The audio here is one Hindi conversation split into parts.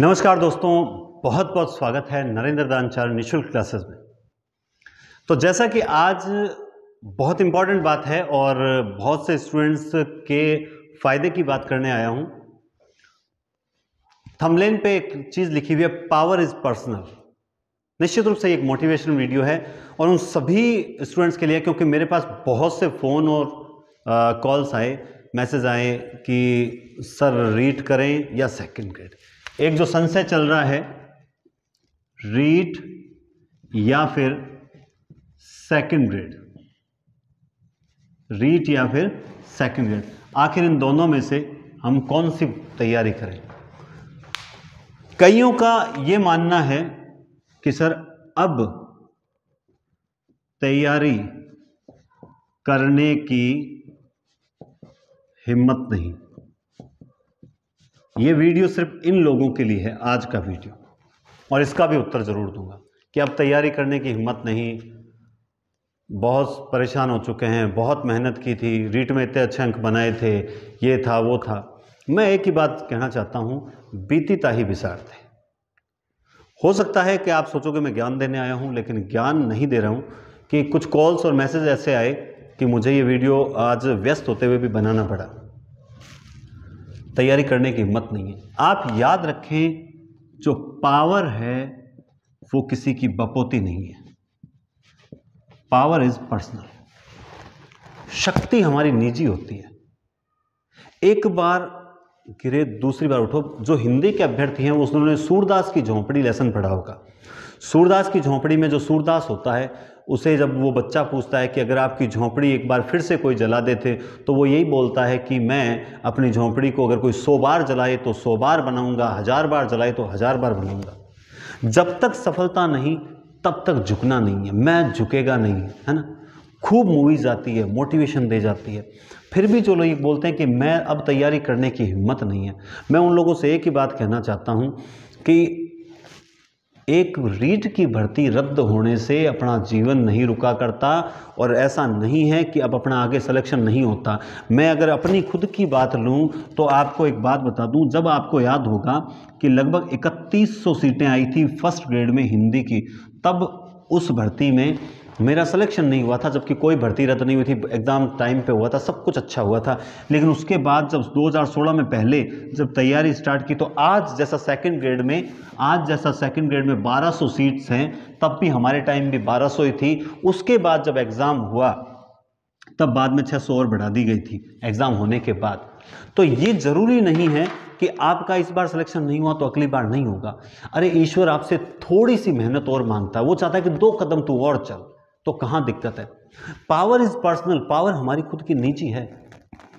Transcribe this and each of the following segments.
नमस्कार दोस्तों बहुत बहुत स्वागत है नरेंद्र दानचार निशुल्क क्लासेस में तो जैसा कि आज बहुत इम्पॉर्टेंट बात है और बहुत से स्टूडेंट्स के फ़ायदे की बात करने आया हूँ थमलेन पे एक चीज़ लिखी हुई है पावर इज़ पर्सनल निश्चित रूप से एक मोटिवेशन वीडियो है और उन सभी स्टूडेंट्स के लिए क्योंकि मेरे पास बहुत से फ़ोन और कॉल्स आए मैसेज आए कि सर रीड करें या सेकंड करें एक जो संशय चल रहा है रीट या फिर सेकंड ग्रेड रीट या फिर सेकंड ग्रेड आखिर इन दोनों में से हम कौन सी तैयारी करें कईयों का ये मानना है कि सर अब तैयारी करने की हिम्मत नहीं ये वीडियो सिर्फ इन लोगों के लिए है आज का वीडियो और इसका भी उत्तर ज़रूर दूंगा कि अब तैयारी करने की हिम्मत नहीं बहुत परेशान हो चुके हैं बहुत मेहनत की थी रीट में इतने अच्छे अंक बनाए थे ये था वो था मैं एक ही बात कहना चाहता हूँ बीती ताही विसार थे हो सकता है कि आप सोचोगे मैं ज्ञान देने आया हूँ लेकिन ज्ञान नहीं दे रहा हूँ कि कुछ कॉल्स और मैसेज ऐसे आए कि मुझे ये वीडियो आज व्यस्त होते हुए भी बनाना पड़ा तैयारी करने की हिम्मत नहीं है आप याद रखें जो पावर है वो किसी की बपोती नहीं है पावर इज पर्सनल शक्ति हमारी निजी होती है एक बार गिरे दूसरी बार उठो जो हिंदी के अभ्यर्थी हैं उन्होंने सूरदास की झोंपड़ी लेसन पढ़ा होगा सूरदास की झोंपड़ी में जो सूरदास होता है उसे जब वो बच्चा पूछता है कि अगर आपकी झोंपड़ी एक बार फिर से कोई जला देते तो वो यही बोलता है कि मैं अपनी झोंपड़ी को अगर कोई सौ बार जलाए तो सौ बार बनाऊंगा हज़ार बार जलाए तो हज़ार बार बनाऊंगा जब तक सफलता नहीं तब तक झुकना नहीं है मैं झुकेगा नहीं है ना खूब मूवीज़ आती है मोटिवेशन दे जाती है फिर भी जो लोग बोलते हैं कि मैं अब तैयारी करने की हिम्मत नहीं है मैं उन लोगों से एक ही बात कहना चाहता हूँ कि एक रीट की भर्ती रद्द होने से अपना जीवन नहीं रुका करता और ऐसा नहीं है कि अब अपना आगे सिलेक्शन नहीं होता मैं अगर अपनी खुद की बात लूं तो आपको एक बात बता दूं जब आपको याद होगा कि लगभग 3100 सीटें आई थी फर्स्ट ग्रेड में हिंदी की तब उस भर्ती में मेरा सिलेक्शन नहीं हुआ था जबकि कोई भर्ती रद्द नहीं हुई थी एग्ज़ाम टाइम पे हुआ था सब कुछ अच्छा हुआ था लेकिन उसके बाद जब 2016 में पहले जब तैयारी स्टार्ट की तो आज जैसा सेकंड ग्रेड में आज जैसा सेकंड ग्रेड में 1200 सीट्स हैं तब भी हमारे टाइम भी 1200 ही थी उसके बाद जब एग्ज़ाम हुआ तब बाद में छः और बढ़ा दी गई थी एग्ज़ाम होने के बाद तो ये ज़रूरी नहीं है कि आपका इस बार सिलेक्शन नहीं हुआ तो अगली बार नहीं होगा अरे ईश्वर आपसे थोड़ी सी मेहनत और मांगता है वो चाहता है कि दो कदम तू और चल तो कहां दिक्कत है पावर इज़ पर्सनल पावर हमारी खुद की निजी है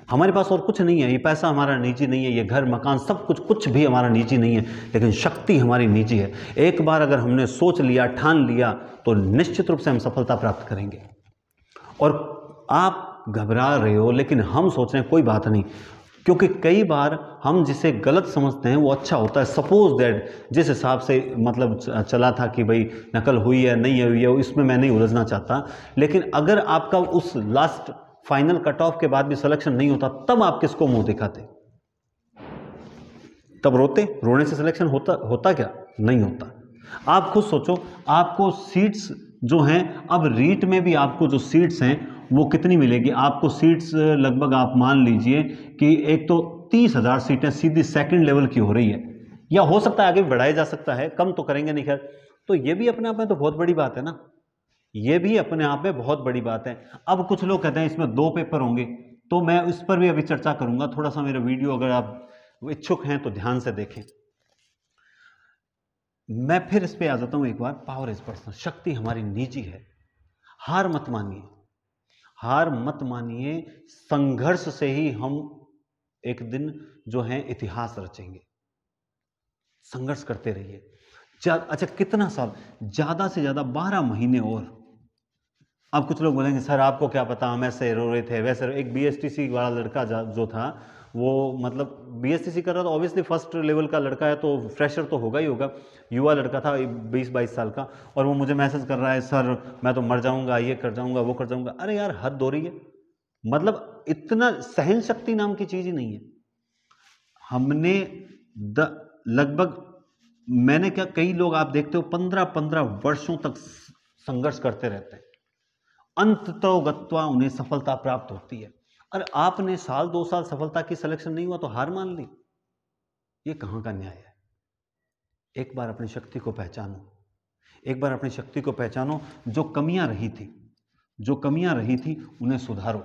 हमारे पास और कुछ नहीं है ये पैसा हमारा निजी नहीं है ये घर मकान सब कुछ कुछ भी हमारा निजी नहीं है लेकिन शक्ति हमारी निजी है एक बार अगर हमने सोच लिया ठान लिया तो निश्चित रूप से हम सफलता प्राप्त करेंगे और आप घबरा रहे हो लेकिन हम सोच रहे हैं कोई बात नहीं क्योंकि कई बार हम जिसे गलत समझते हैं वो अच्छा होता है सपोज दैट जिस हिसाब से मतलब चला था कि भाई नकल हुई है नहीं हुई है इसमें मैं नहीं उलझना चाहता लेकिन अगर आपका उस लास्ट फाइनल कट ऑफ के बाद भी सिलेक्शन नहीं होता तब आप किसको मुंह दिखाते तब रोते रोने से सिलेक्शन होता होता क्या नहीं होता आप खुद सोचो आपको सीट्स जो हैं अब रीट में भी आपको जो सीट्स हैं वो कितनी मिलेगी आपको सीट्स लगभग आप मान लीजिए कि एक तो तीस हज़ार सीटें सीधी सेकंड लेवल की हो रही है या हो सकता है आगे बढ़ाया जा सकता है कम तो करेंगे नहीं खैर तो ये भी अपने आप में तो बहुत बड़ी बात है ना ये भी अपने आप में बहुत बड़ी बात है अब कुछ लोग कहते हैं इसमें दो पेपर होंगे तो मैं इस पर भी अभी चर्चा करूंगा थोड़ा सा मेरा वीडियो अगर आप इच्छुक हैं तो ध्यान से देखें मैं फिर इस पर आ जाता हूं एक बार पावर इज पर्सन शक्ति हमारी निजी है हार मत मानिए हार मत मानिए संघर्ष से ही हम एक दिन जो है इतिहास रचेंगे संघर्ष करते रहिए अच्छा कितना साल ज़्यादा से ज़्यादा बारह महीने और अब कुछ लोग बोलेंगे सर आपको क्या पता हम ऐसे रो रहे थे वैसे एक बीएसटीसी वाला लड़का जो था वो मतलब बीएससीसी कर रहा था ऑब्वियसली फर्स्ट लेवल का लड़का है तो फ्रेशर तो होगा ही होगा युवा लड़का था 20 बाईस साल का और वो मुझे मैसेज कर रहा है सर मैं तो मर जाऊंगा ये कर जाऊंगा वो कर जाऊंगा अरे यार हद दो रही है मतलब इतना सहन शक्ति नाम की चीज़ ही नहीं है हमने द लगभग मैंने क्या कई लोग आप देखते हो पंद्रह पंद्रह वर्षों तक संघर्ष करते रहते हैं अंत तो गत्वा उन्हें सफलता प्राप्त होती है और आपने साल दो साल सफलता की सिलेक्शन नहीं हुआ तो हार मान ली ये कहाँ का न्याय है एक बार अपनी शक्ति को पहचानो एक बार अपनी शक्ति को पहचानो जो कमियां रही थी जो कमियां रही थी उन्हें सुधारो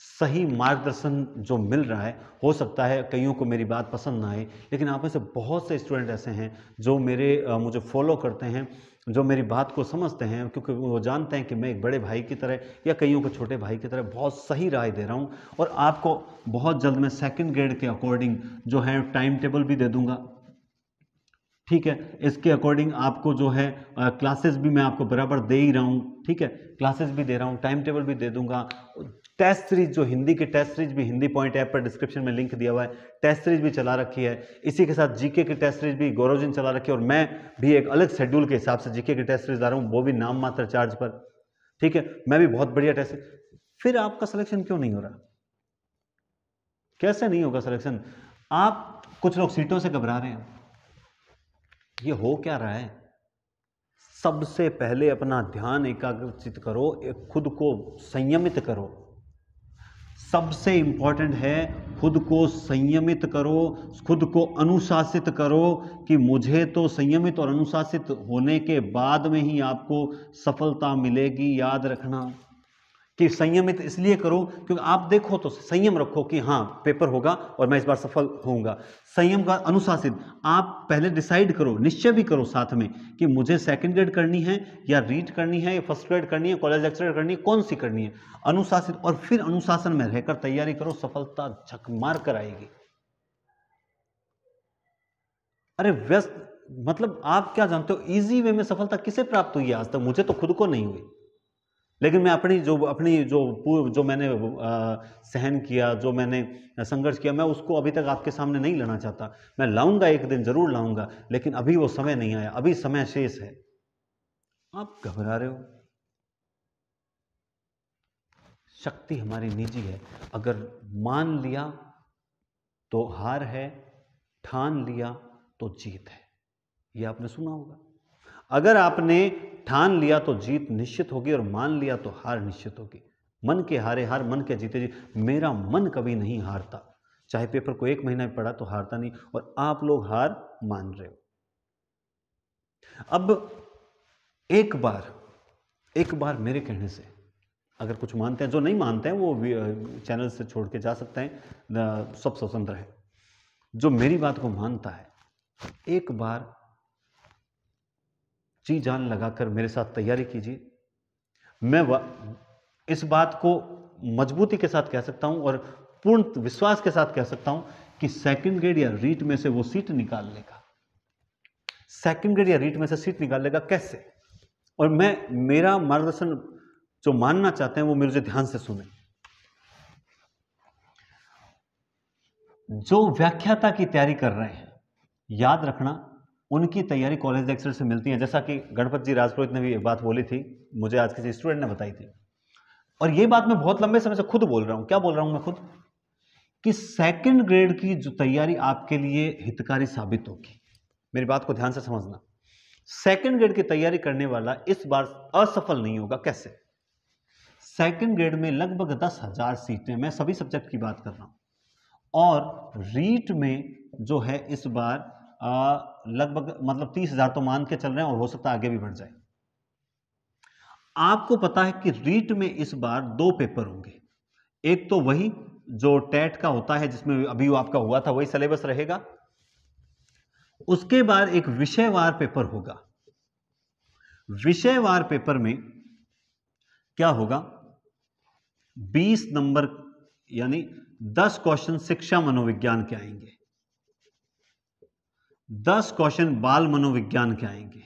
सही मार्गदर्शन जो मिल रहा है हो सकता है कईयों को मेरी बात पसंद ना आए लेकिन आप में से बहुत से स्टूडेंट ऐसे हैं जो मेरे मुझे फॉलो करते हैं जो मेरी बात को समझते हैं क्योंकि वो जानते हैं कि मैं एक बड़े भाई की तरह या कईयों को छोटे भाई की तरह बहुत सही राय दे रहा हूँ और आपको बहुत जल्द मैं सेकेंड ग्रेड के अकॉर्डिंग जो है टाइम टेबल भी दे दूँगा ठीक है इसके अकॉर्डिंग आपको जो है क्लासेस भी मैं आपको बराबर दे ही रहा हूँ ठीक है क्लासेस भी दे रहा हूँ टाइम टेबल भी दे दूंगा टेस्ट सीरीज जो हिंदी की टेस्ट सीरीज भी हिंदी पॉइंट ऐप पर डिस्क्रिप्शन में लिंक दिया हुआ है टेस्ट सीरीज भी चला रखी है इसी के साथ जीके की टेस्ट सीरीज भी गौरव जिन चला रखी है और मैं भी एक अलग शेड्यूल के हिसाब से जीके के टेस्ट सीरीज ला रहा हूँ वो भी नाम मात्र चार्ज पर ठीक है मैं भी बहुत बढ़िया टेस्ट फिर आपका सिलेक्शन क्यों नहीं हो रहा कैसे नहीं होगा सिलेक्शन आप कुछ लोग सीटों से घबरा रहे हैं ये हो क्या रहा है सबसे पहले अपना ध्यान एकाग्रचित करो एक खुद को संयमित करो सबसे इंपॉर्टेंट है खुद को संयमित करो खुद को अनुशासित करो कि मुझे तो संयमित और अनुशासित होने के बाद में ही आपको सफलता मिलेगी याद रखना कि संयमित इसलिए करो क्योंकि आप देखो तो संयम रखो कि हाँ पेपर होगा और मैं इस बार सफल होऊंगा संयम का अनुशासित आप पहले डिसाइड करो निश्चय भी करो साथ में कि मुझे सेकंड ग्रेड करनी है या रीड करनी है या फर्स्ट ग्रेड करनी है कॉलेज लेक्चर करनी है कौन सी करनी है अनुशासित और फिर अनुशासन में रहकर तैयारी करो सफलता झक मार कर आएगी अरे व्यस्त मतलब आप क्या जानते हो इजी वे में सफलता किसे प्राप्त हुई आज तक मुझे तो खुद को नहीं हुई लेकिन मैं अपनी जो अपनी जो जो मैंने सहन किया जो मैंने संघर्ष किया मैं उसको अभी तक आपके सामने नहीं लाना चाहता मैं लाऊंगा एक दिन ज़रूर लाऊंगा लेकिन अभी वो समय नहीं आया अभी समय शेष है आप घबरा रहे हो शक्ति हमारी निजी है अगर मान लिया तो हार है ठान लिया तो जीत है ये आपने सुना होगा अगर आपने ठान लिया तो जीत निश्चित होगी और मान लिया तो हार निश्चित होगी मन के हारे हार मन के जीते जी मेरा मन कभी नहीं हारता चाहे पेपर को एक महीना पढ़ा तो हारता नहीं और आप लोग हार मान रहे हो अब एक बार एक बार मेरे कहने से अगर कुछ मानते हैं जो नहीं मानते हैं वो चैनल से छोड़ के जा सकते हैं सब स्वतंत्र है जो मेरी बात को मानता है एक बार जी जान लगाकर मेरे साथ तैयारी कीजिए मैं इस बात को मजबूती के साथ कह सकता हूं और पूर्ण विश्वास के साथ कह सकता हूं कि सेकंड ग्रेड या रीट में से वो सीट निकाल लेगा सेकंड ग्रेड या रीट में से सीट निकाल लेगा कैसे और मैं मेरा मार्गदर्शन जो मानना चाहते हैं वो मेरे ध्यान से सुने जो व्याख्याता की तैयारी कर रहे हैं याद रखना उनकी तैयारी कॉलेज लेक्चर से मिलती है जैसा कि गणपत जी राजपुरोहित ने भी एक बात बोली थी मुझे आज किसी स्टूडेंट ने बताई थी और ये बात मैं बहुत लंबे समय से खुद बोल रहा हूँ क्या बोल रहा हूँ मैं खुद कि सेकंड ग्रेड की जो तैयारी आपके लिए हितकारी साबित होगी मेरी बात को ध्यान से समझना सेकंड ग्रेड की तैयारी करने वाला इस बार असफल नहीं होगा कैसे सेकंड ग्रेड में लगभग दस हजार सीटें मैं सभी सब्जेक्ट की बात कर रहा हूं और रीट में जो है इस बार लगभग मतलब तीस हजार तो मान के चल रहे हैं और हो सकता है आगे भी बढ़ जाए आपको पता है कि रीट में इस बार दो पेपर होंगे एक तो वही जो टेट का होता है जिसमें अभी आपका हुआ था वही सिलेबस रहेगा उसके बाद एक विषयवार पेपर होगा विषयवार पेपर में क्या होगा 20 नंबर यानी 10 क्वेश्चन शिक्षा मनोविज्ञान के आएंगे दस क्वेश्चन बाल मनोविज्ञान के आएंगे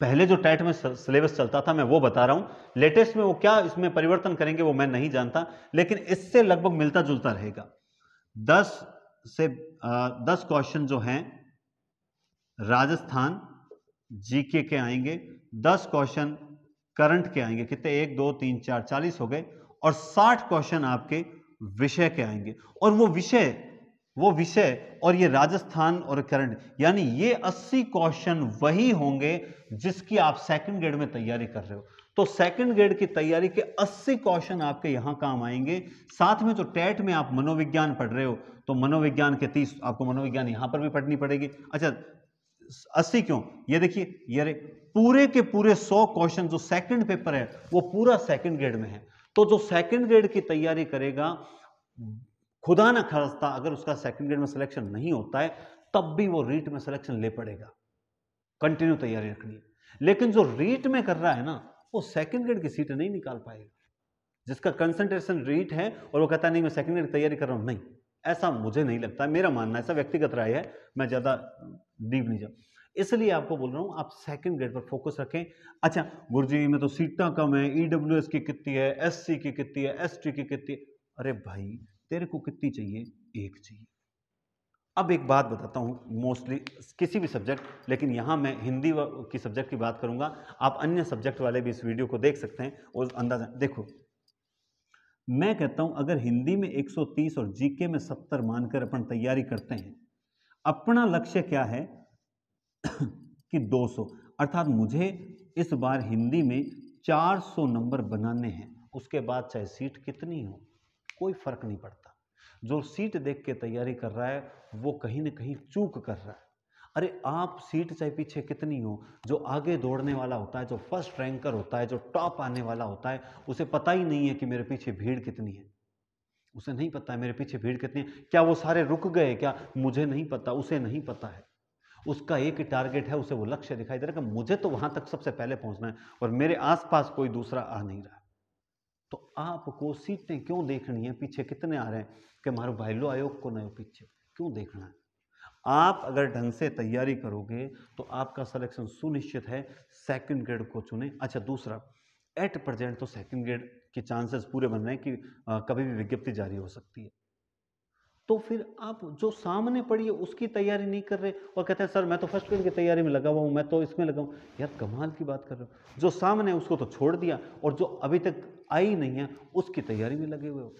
पहले जो टेट में सिलेबस चलता था मैं वो बता रहा हूं लेटेस्ट में वो क्या इसमें परिवर्तन करेंगे वो मैं नहीं जानता लेकिन इससे लगभग मिलता जुलता रहेगा दस से दस क्वेश्चन जो हैं राजस्थान जीके के आएंगे दस क्वेश्चन करंट के आएंगे कितने एक दो तीन चार चालीस हो गए और साठ क्वेश्चन आपके विषय के आएंगे और वो विषय वो विषय और ये राजस्थान और करंट यानी ये 80 क्वेश्चन वही होंगे जिसकी आप सेकंड ग्रेड में तैयारी कर रहे हो तो सेकंड ग्रेड की तैयारी के 80 क्वेश्चन आपके यहाँ काम आएंगे साथ में जो टेट में आप मनोविज्ञान पढ़ रहे हो तो मनोविज्ञान के 30 आपको मनोविज्ञान यहाँ पर भी पढ़नी पड़ेगी अच्छा अस्सी क्यों ये देखिए ये पूरे के पूरे सौ क्वेश्चन जो सेकंड पेपर है वो पूरा सेकंड ग्रेड में है तो जो सेकंड ग्रेड की तैयारी करेगा खुदा ना खास्ता अगर उसका सेकंड ग्रेड में सिलेक्शन नहीं होता है तब भी वो रीट में सिलेक्शन ले पड़ेगा कंटिन्यू तैयारी रखनी है लेकिन जो रीट में कर रहा है ना वो सेकंड ग्रेड की सीट नहीं निकाल पाएगा जिसका कंसंट्रेशन रीट है और वो कहता नहीं मैं सेकंड ग्रेड की तैयारी कर रहा हूँ नहीं ऐसा मुझे नहीं लगता मेरा मानना ऐसा व्यक्तिगत राय है मैं ज़्यादा डीप नहीं जाऊँ इसलिए आपको बोल रहा हूँ आप सेकंड ग्रेड पर फोकस रखें अच्छा गुरु जी में तो सीटा कम है ई e की कितनी है एस की कितनी है एस की कितनी अरे भाई तेरे को कितनी चाहिए एक चाहिए अब एक बात बताता हूँ मोस्टली किसी भी सब्जेक्ट लेकिन यहाँ मैं हिंदी की सब्जेक्ट की बात करूँगा आप अन्य सब्जेक्ट वाले भी इस वीडियो को देख सकते हैं और अंदाजा देखो मैं कहता हूँ अगर हिंदी में 130 और जीके में 70 मानकर अपन तैयारी करते हैं अपना लक्ष्य क्या है कि 200 अर्थात मुझे इस बार हिंदी में 400 नंबर बनाने हैं उसके बाद चाहे सीट कितनी हो कोई फर्क नहीं पड़ता जो सीट देख के तैयारी कर रहा है वो कहीं ना कहीं चूक कर रहा है अरे आप सीट चाहे पीछे कितनी हो जो आगे दौड़ने वाला होता है जो फर्स्ट रैंकर होता है जो टॉप आने वाला होता है उसे पता ही नहीं है कि मेरे पीछे भीड़ कितनी है उसे नहीं पता है मेरे पीछे भीड़ कितनी है क्या वो सारे रुक गए क्या मुझे नहीं पता उसे नहीं पता है उसका एक ही टारगेट है उसे वो लक्ष्य दिखाई दे रहा है मुझे तो वहां तक सबसे पहले पहुंचना है और मेरे आसपास कोई दूसरा आ नहीं रहा तो आपको सीटें क्यों देखनी है पीछे कितने आ रहे हैं कि मारो लो आयोग को नो पीछे क्यों देखना है आप अगर ढंग से तैयारी करोगे तो आपका सिलेक्शन सुनिश्चित है सेकंड ग्रेड को चुने अच्छा दूसरा एट प्रजेंट तो सेकंड ग्रेड के चांसेस पूरे बन रहे हैं कि आ, कभी भी विज्ञप्ति जारी हो सकती है तो फिर आप जो सामने पड़ी है उसकी तैयारी नहीं कर रहे और कहते हैं सर मैं तो फर्स्ट ग्रेड की तैयारी में लगा हुआ हूँ मैं तो इसमें लगा हूँ यार कमाल की बात कर रहे हो जो सामने उसको तो छोड़ दिया और जो अभी तक आई नहीं है उसकी तैयारी में लगे हुए हो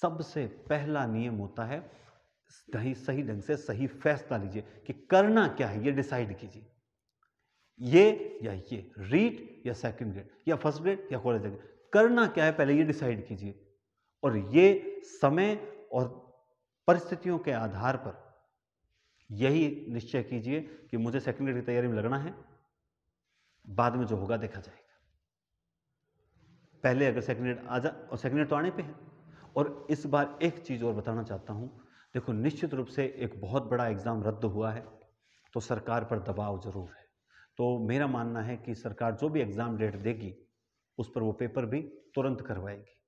सबसे पहला नियम होता है सही ढंग से सही फैसला लीजिए कि करना क्या है ये डिसाइड कीजिए ये या ये रीट या सेकंड ग्रेड या फर्स्ट ग्रेड या कॉलेज ग्रेड करना क्या है पहले ये डिसाइड कीजिए और ये समय और परिस्थितियों के आधार पर यही निश्चय कीजिए कि मुझे सेकेंड ग्रेड की तैयारी में लगना है बाद में जो होगा देखा जाएगा पहले अगर सेकेंड ग्रेड आ जा और सेकेंड ग्रेड तो आने पे है और इस बार एक चीज़ और बताना चाहता हूँ देखो निश्चित रूप से एक बहुत बड़ा एग्ज़ाम रद्द हुआ है तो सरकार पर दबाव ज़रूर है तो मेरा मानना है कि सरकार जो भी एग्ज़ाम डेट देगी उस पर वो पेपर भी तुरंत करवाएगी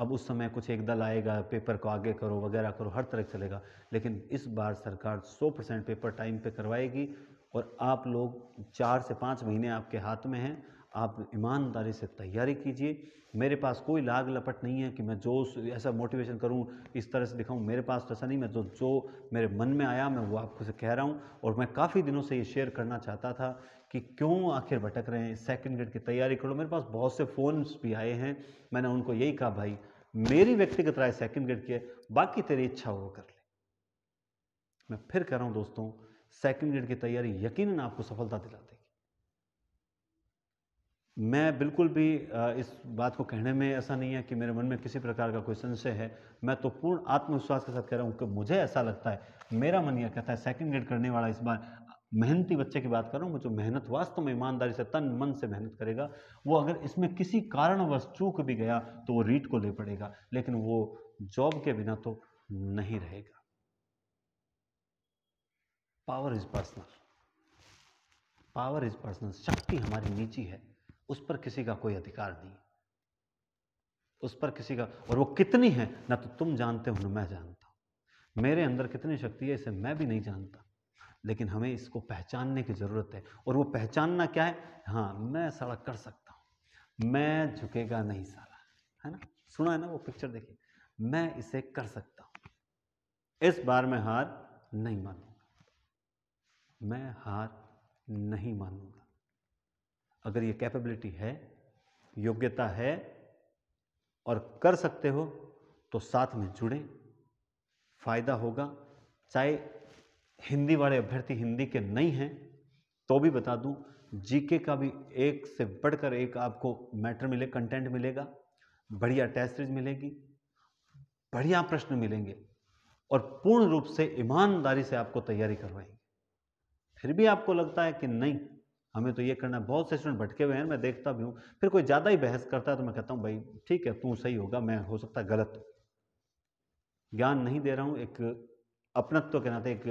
अब उस समय कुछ एक दल आएगा पेपर को आगे करो वगैरह करो हर तरह चलेगा लेकिन इस बार सरकार 100 परसेंट पेपर टाइम पे करवाएगी और आप लोग चार से पाँच महीने आपके हाथ में हैं आप ईमानदारी से तैयारी कीजिए मेरे पास कोई लाग लपट नहीं है कि मैं जो ऐसा मोटिवेशन करूं इस तरह से दिखाऊं मेरे पास तो ऐसा नहीं मैं तो जो मेरे मन में आया मैं वो आपको से कह रहा हूं और मैं काफ़ी दिनों से ये शेयर करना चाहता था कि क्यों आखिर भटक रहे हैं सेकंड ग्रेड की तैयारी करो मेरे पास बहुत से फ़ोन्स भी आए हैं मैंने उनको यही कहा भाई मेरी व्यक्तिगत राय सेकेंड ग्रेड की है बाकी तेरी इच्छा हो कर ले मैं फिर कह रहा हूँ दोस्तों सेकेंड ग्रेड की तैयारी यकीन आपको सफलता दिलाते मैं बिल्कुल भी इस बात को कहने में ऐसा नहीं है कि मेरे मन में किसी प्रकार का कोई संशय है मैं तो पूर्ण आत्मविश्वास के साथ कह रहा हूँ कि मुझे ऐसा लगता है मेरा मन यह कहता है सेकंड ग्रेड करने वाला इस बार मेहनती बच्चे की बात कर रहा हूँ जो मेहनत वास्तव में ईमानदारी से तन मन से मेहनत करेगा वो अगर इसमें किसी कारणवश चूक भी गया तो वो रीट को ले पड़ेगा लेकिन वो जॉब के बिना तो नहीं रहेगा power is personal power is personal शक्ति हमारी निजी है उस पर किसी का कोई अधिकार नहीं उस पर किसी का और वो कितनी है ना तो तुम जानते हो ना मैं जानता हूं मेरे अंदर कितनी शक्ति है इसे मैं भी नहीं जानता लेकिन हमें इसको पहचानने की ज़रूरत है और वो पहचानना क्या है हाँ मैं सारा कर सकता हूं मैं झुकेगा नहीं सारा है ना सुना है ना वो पिक्चर देखिए मैं इसे कर सकता हूं इस बार मैं हार नहीं मानूंगा मैं हार नहीं मानूंगा अगर ये कैपेबिलिटी है योग्यता है और कर सकते हो तो साथ में जुड़ें फ़ायदा होगा चाहे हिंदी वाले अभ्यर्थी हिंदी के नहीं हैं तो भी बता दूं जीके का भी एक से बढ़कर एक आपको मैटर मिले कंटेंट मिलेगा बढ़िया टेस्ट सीरीज मिलेगी बढ़िया प्रश्न मिलेंगे और पूर्ण रूप से ईमानदारी से आपको तैयारी करवाएंगे फिर भी आपको लगता है कि नहीं हमें तो ये करना है बहुत से स्टूडेंट भटके हुए हैं मैं देखता भी हूँ फिर कोई ज़्यादा ही बहस करता है तो मैं कहता हूँ भाई ठीक है तू सही होगा मैं हो सकता गलत ज्ञान नहीं दे रहा हूँ एक अपनत्व के नाते एक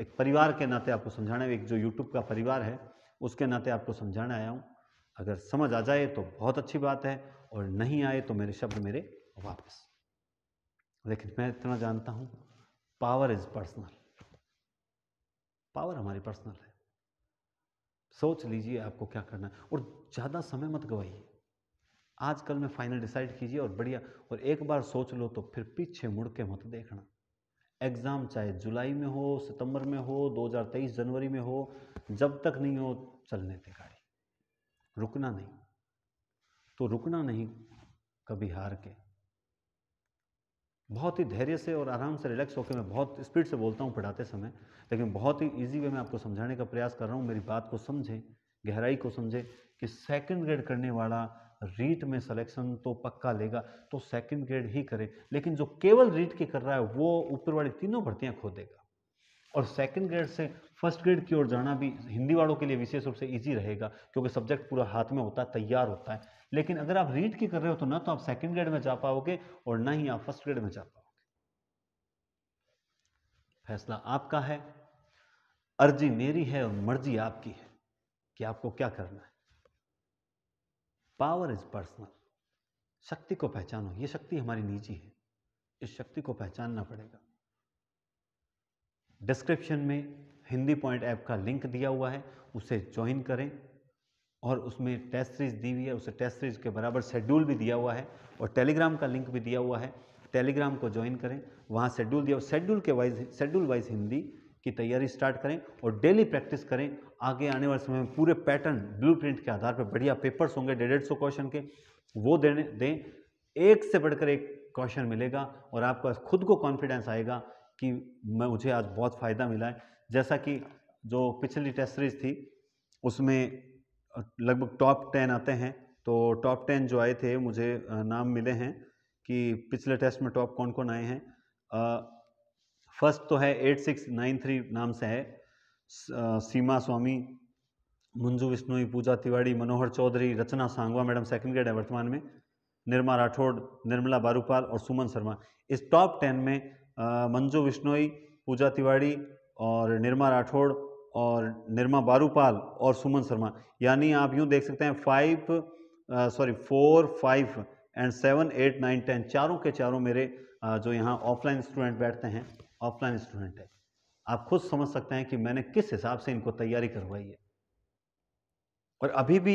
एक परिवार के नाते आपको समझाना एक जो यूट्यूब का परिवार है उसके नाते आपको समझाने आया हूँ अगर समझ आ जाए तो बहुत अच्छी बात है और नहीं आए तो मेरे शब्द मेरे वापस लेकिन मैं इतना जानता हूँ पावर इज़ पर्सनल पावर हमारी पर्सनल है सोच लीजिए आपको क्या करना है और ज़्यादा समय मत गवाइए आजकल में फाइनल डिसाइड कीजिए और बढ़िया और एक बार सोच लो तो फिर पीछे मुड़ के मत देखना एग्ज़ाम चाहे जुलाई में हो सितंबर में हो 2023 जनवरी में हो जब तक नहीं हो चलने थे गाड़ी रुकना नहीं तो रुकना नहीं कभी हार के बहुत ही धैर्य से और आराम से रिलैक्स होकर मैं बहुत स्पीड से बोलता हूँ पढ़ाते समय लेकिन बहुत ही ईजी वे में आपको समझाने का प्रयास कर रहा हूँ मेरी बात को समझें गहराई को समझें कि सेकंड ग्रेड करने वाला रीट में सिलेक्शन तो पक्का लेगा तो सेकंड ग्रेड ही करे लेकिन जो केवल रीट की के कर रहा है वो ऊपर वाली तीनों भर्तियाँ खो देगा और सेकंड ग्रेड से फर्स्ट ग्रेड की ओर जाना भी हिंदी वालों के लिए विशेष रूप से इजी रहेगा क्योंकि सब्जेक्ट पूरा हाथ में होता है तैयार होता है लेकिन अगर आप रीड की कर रहे हो तो ना तो आप सेकंड ग्रेड में जा पाओगे और ना ही आप फर्स्ट ग्रेड में जा पाओगे फैसला आपका है अर्जी मेरी है और मर्जी आपकी है कि आपको क्या करना है पावर इज पर्सनल शक्ति को पहचानो ये शक्ति हमारी निजी है इस शक्ति को पहचानना पड़ेगा डिस्क्रिप्शन में हिंदी पॉइंट ऐप का लिंक दिया हुआ है उसे ज्वाइन करें और उसमें टेस्ट सीरीज दी हुई है उसे टेस्ट सीरीज के बराबर शेड्यूल भी दिया हुआ है और टेलीग्राम का लिंक भी दिया हुआ है टेलीग्राम को ज्वाइन करें वहाँ शेड्यूल दिया शेड्यूल के वाइज शेड्यूल वाइज हिंदी की तैयारी स्टार्ट करें और डेली प्रैक्टिस करें आगे आने वाले समय में पूरे पैटर्न ब्लू के आधार पर बढ़िया पेपर्स होंगे डेढ़ सौ क्वेश्चन के वो देने दें एक से बढ़कर एक क्वेश्चन मिलेगा और आपका खुद को कॉन्फिडेंस आएगा कि मैं मुझे आज बहुत फ़ायदा मिला है जैसा कि जो पिछली टेस्ट सीरीज थी उसमें लगभग टॉप टेन आते हैं तो टॉप टेन जो आए थे मुझे नाम मिले हैं कि पिछले टेस्ट में टॉप कौन कौन आए हैं फर्स्ट तो है एट सिक्स नाइन थ्री नाम से है Seema Swami Munju Vishnoi Pooja Tiwadi Manohar Chaudhary Rachna Sangwa madam second grade है वर्तमान में निर्मा राठौड़ निर्मला बारूपाल और सुमन शर्मा इस टॉप टेन में मंजू विश्नोई पूजा तिवाड़ी और निर्मा राठौड़ और निर्मा बारूपाल और सुमन शर्मा यानी आप यूं देख सकते हैं five sorry four five and seven eight nine ten चारों के चारों मेरे जो यहाँ ऑफलाइन स्टूडेंट बैठते हैं ऑफलाइन स्टूडेंट है आप खुद समझ सकते हैं कि मैंने किस हिसाब से इनको तैयारी करवाई है और अभी भी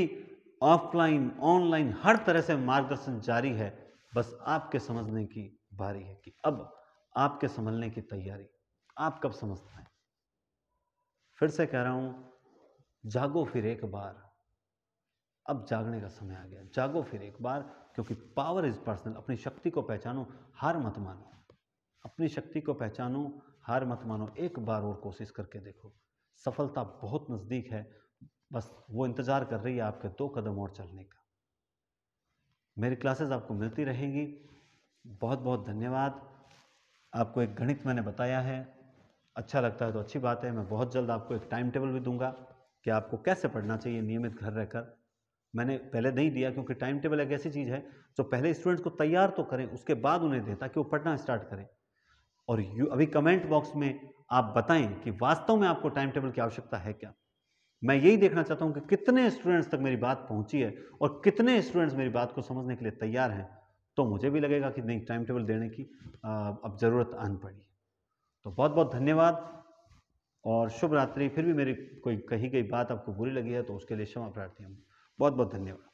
ऑफलाइन ऑनलाइन हर तरह से मार्गदर्शन जारी है बस आपके समझने की बारी है कि अब आपके संभलने की तैयारी आप कब समझते हैं फिर से कह रहा हूं जागो फिर एक बार अब जागने का समय आ गया जागो फिर एक बार क्योंकि पावर इज पर्सनल अपनी शक्ति को पहचानो हार मत मानो अपनी शक्ति को पहचानो हार मत मानो एक बार और कोशिश करके देखो सफलता बहुत नज़दीक है बस वो इंतज़ार कर रही है आपके दो कदम और चलने का मेरी क्लासेस आपको मिलती रहेंगी बहुत बहुत धन्यवाद आपको एक गणित मैंने बताया है अच्छा लगता है तो अच्छी बात है मैं बहुत जल्द आपको एक टाइम टेबल भी दूंगा कि आपको कैसे पढ़ना चाहिए नियमित घर रहकर मैंने पहले नहीं दिया क्योंकि टाइम टेबल एक ऐसी चीज़ है जो पहले स्टूडेंट्स को तैयार तो करें उसके बाद उन्हें दें ताकि वो पढ़ना स्टार्ट करें और यू अभी कमेंट बॉक्स में आप बताएं कि वास्तव में आपको टाइम टेबल की आवश्यकता है क्या मैं यही देखना चाहता हूं कि कितने स्टूडेंट्स तक मेरी बात पहुंची है और कितने स्टूडेंट्स मेरी बात को समझने के लिए तैयार हैं तो मुझे भी लगेगा कि नहीं टाइम टेबल देने की अब ज़रूरत आन पड़ी तो बहुत बहुत धन्यवाद और शुभ रात्रि फिर भी मेरी कोई कही गई बात आपको बुरी लगी है तो उसके लिए क्षमा प्रार्थी हम बहुत बहुत धन्यवाद